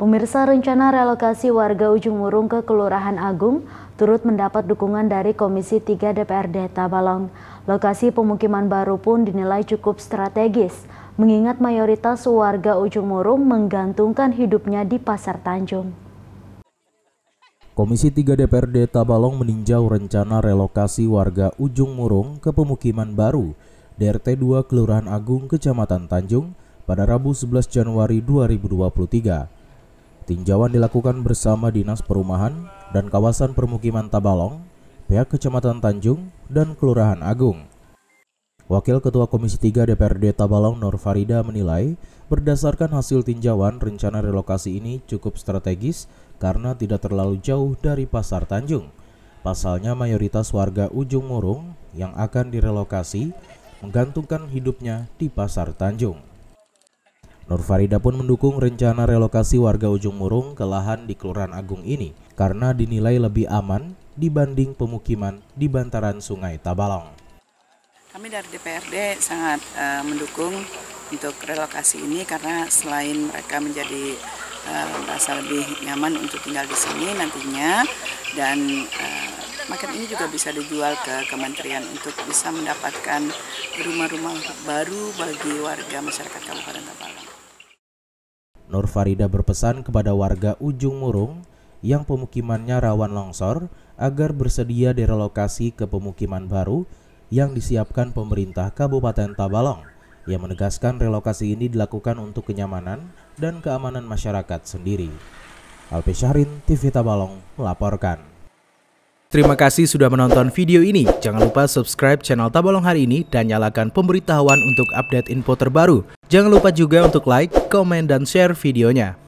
Pemirsa rencana relokasi warga Ujung Murung ke Kelurahan Agung turut mendapat dukungan dari Komisi 3 DPRD Tabalong. Lokasi pemukiman baru pun dinilai cukup strategis, mengingat mayoritas warga Ujung Murung menggantungkan hidupnya di Pasar Tanjung. Komisi 3 DPRD Tabalong meninjau rencana relokasi warga Ujung Murung ke pemukiman baru DRT 2 Kelurahan Agung Kecamatan Tanjung pada Rabu 11 Januari 2023. Tinjauan dilakukan bersama Dinas Perumahan dan Kawasan Permukiman Tabalong, pihak Kecamatan Tanjung, dan Kelurahan Agung. Wakil Ketua Komisi 3 DPRD Tabalong Nur Farida menilai, berdasarkan hasil tinjauan, rencana relokasi ini cukup strategis karena tidak terlalu jauh dari Pasar Tanjung. Pasalnya mayoritas warga Ujung Murung yang akan direlokasi menggantungkan hidupnya di Pasar Tanjung. Nur Farida pun mendukung rencana relokasi warga Ujung Murung ke lahan di Kelurahan Agung ini karena dinilai lebih aman dibanding pemukiman di bantaran Sungai Tabalong. Kami dari DPRD sangat uh, mendukung untuk relokasi ini karena selain mereka menjadi uh, merasa lebih nyaman untuk tinggal di sini nantinya dan uh, eh, Makan ini juga bisa dijual ke kementerian untuk bisa mendapatkan rumah-rumah baru bagi warga masyarakat Kabupaten Tabalong. Nur Farida berpesan kepada warga Ujung Murung yang pemukimannya rawan longsor agar bersedia direlokasi ke pemukiman baru yang disiapkan pemerintah Kabupaten Tabalong. Ia menegaskan relokasi ini dilakukan untuk kenyamanan dan keamanan masyarakat sendiri. Alpi Syahrin, TV Tabalong melaporkan. Terima kasih sudah menonton video ini. Jangan lupa subscribe channel Tabalong hari ini dan nyalakan pemberitahuan untuk update info terbaru. Jangan lupa juga untuk like, komen, dan share videonya.